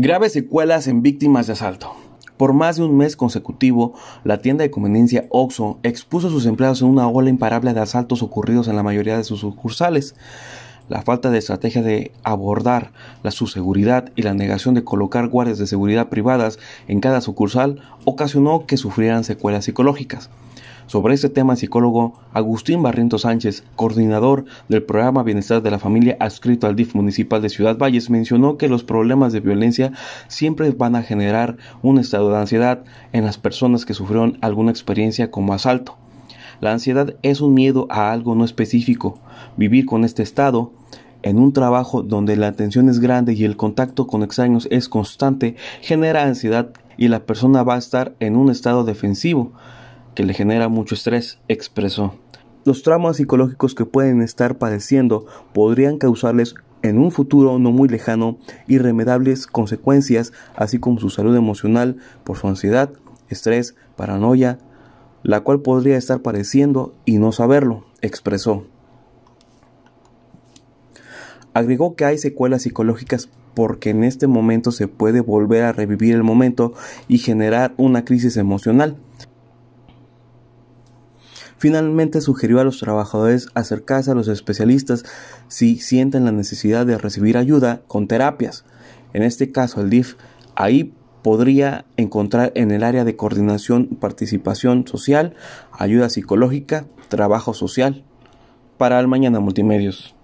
Graves secuelas en víctimas de asalto. Por más de un mes consecutivo, la tienda de conveniencia Oxxo expuso a sus empleados en una ola imparable de asaltos ocurridos en la mayoría de sus sucursales. La falta de estrategia de abordar la seguridad y la negación de colocar guardias de seguridad privadas en cada sucursal ocasionó que sufrieran secuelas psicológicas. Sobre este tema, el psicólogo Agustín Barriento Sánchez, coordinador del programa Bienestar de la Familia adscrito al DIF municipal de Ciudad Valles, mencionó que los problemas de violencia siempre van a generar un estado de ansiedad en las personas que sufrieron alguna experiencia como asalto. La ansiedad es un miedo a algo no específico. Vivir con este estado en un trabajo donde la atención es grande y el contacto con extraños es constante, genera ansiedad y la persona va a estar en un estado defensivo que le genera mucho estrés, expresó. Los traumas psicológicos que pueden estar padeciendo podrían causarles en un futuro no muy lejano irremediables consecuencias, así como su salud emocional por su ansiedad, estrés, paranoia, la cual podría estar padeciendo y no saberlo, expresó. Agregó que hay secuelas psicológicas porque en este momento se puede volver a revivir el momento y generar una crisis emocional, Finalmente sugirió a los trabajadores acercarse a los especialistas si sienten la necesidad de recibir ayuda con terapias. En este caso, el DIF ahí podría encontrar en el área de coordinación participación social, ayuda psicológica, trabajo social. Para el Mañana Multimedios.